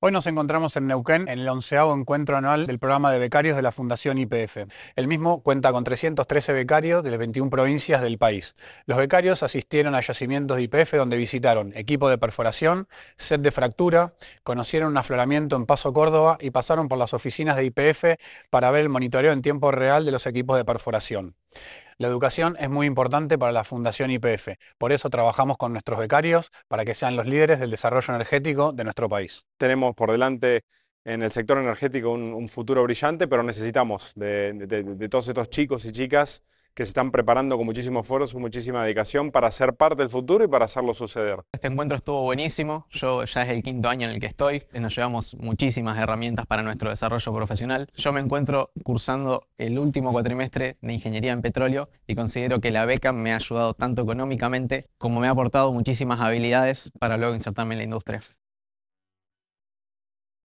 Hoy nos encontramos en Neuquén en el onceavo encuentro anual del programa de becarios de la Fundación IPF. El mismo cuenta con 313 becarios de las 21 provincias del país. Los becarios asistieron a yacimientos de IPF donde visitaron equipo de perforación, set de fractura, conocieron un afloramiento en Paso Córdoba y pasaron por las oficinas de IPF para ver el monitoreo en tiempo real de los equipos de perforación. La educación es muy importante para la Fundación IPF, por eso trabajamos con nuestros becarios para que sean los líderes del desarrollo energético de nuestro país. Tenemos por delante en el sector energético un, futuro brillante, pero necesitamos de todos estos chicos y chicas que se están preparando con muchísimo esfuerzo, muchísima dedicación para ser parte del futuro y para hacerlo suceder. Este encuentro estuvo buenísimo. Yo ya es el quinto año en el que estoy. Nos llevamos muchísimas herramientas para nuestro desarrollo profesional. Yo me encuentro cursando el último cuatrimestre de Ingeniería en Petróleo y considero que la beca me ha ayudado tanto económicamente como me ha aportado muchísimas habilidades para luego insertarme en la industria.